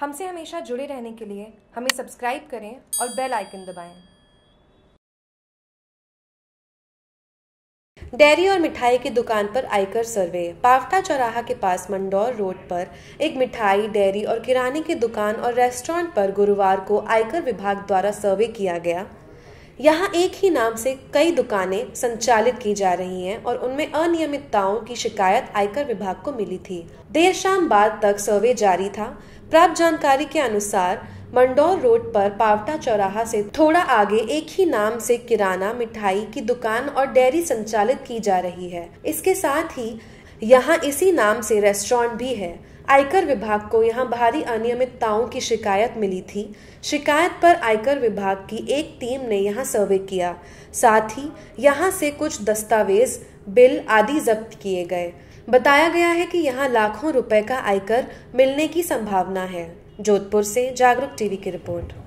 हमसे हमेशा जुड़े रहने के लिए हमें सब्सक्राइब करें और बेल आइकन दबाएं। डेयरी और मिठाई की दुकान पर आयकर सर्वे पावटा चौराहा के पास मंडौर रोड पर एक मिठाई डेयरी और किराने की दुकान और रेस्टोरेंट पर गुरुवार को आयकर विभाग द्वारा सर्वे किया गया यहाँ एक ही नाम से कई दुकानें संचालित की जा रही हैं और उनमें अनियमितताओं की शिकायत आयकर विभाग को मिली थी देर शाम बाद तक सर्वे जारी था प्राप्त जानकारी के अनुसार मंडौर रोड पर पावटा चौराहा से थोड़ा आगे एक ही नाम से किराना मिठाई की दुकान और डेयरी संचालित की जा रही है इसके साथ ही यहाँ इसी नाम से रेस्टोरेंट भी है आयकर विभाग को यहां भारी अनियमितताओं की शिकायत मिली थी शिकायत पर आयकर विभाग की एक टीम ने यहां सर्वे किया साथ ही यहां से कुछ दस्तावेज बिल आदि जब्त किए गए बताया गया है कि यहां लाखों रुपए का आयकर मिलने की संभावना है जोधपुर से जागरूक टीवी की रिपोर्ट